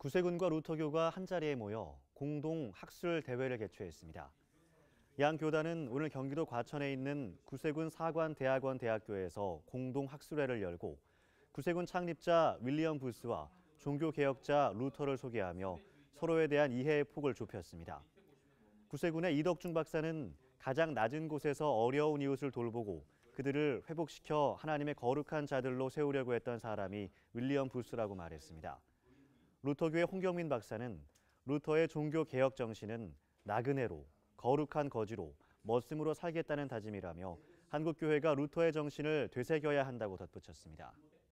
구세군과 루터교가 한자리에 모여 공동 학술 대회를 개최했습니다. 양 교단은 오늘 경기도 과천에 있는 구세군 사관 대학원 대학교에서 공동 학술회를 열고 구세군 창립자 윌리엄 부스와 종교 개혁자 루터를 소개하며 서로에 대한 이해의 폭을 좁혔습니다. 구세군의 이덕중 박사는 가장 낮은 곳에서 어려운 이웃을 돌보고 그들을 회복시켜 하나님의 거룩한 자들로 세우려고 했던 사람이 윌리엄 부스라고 말했습니다. 루터교회 홍경민 박사는 루터의 종교 개혁 정신은 나그네로 거룩한 거지로 멋짐으로 살겠다는 다짐이라며 한국 교회가 루터의 정신을 되새겨야 한다고 덧붙였습니다.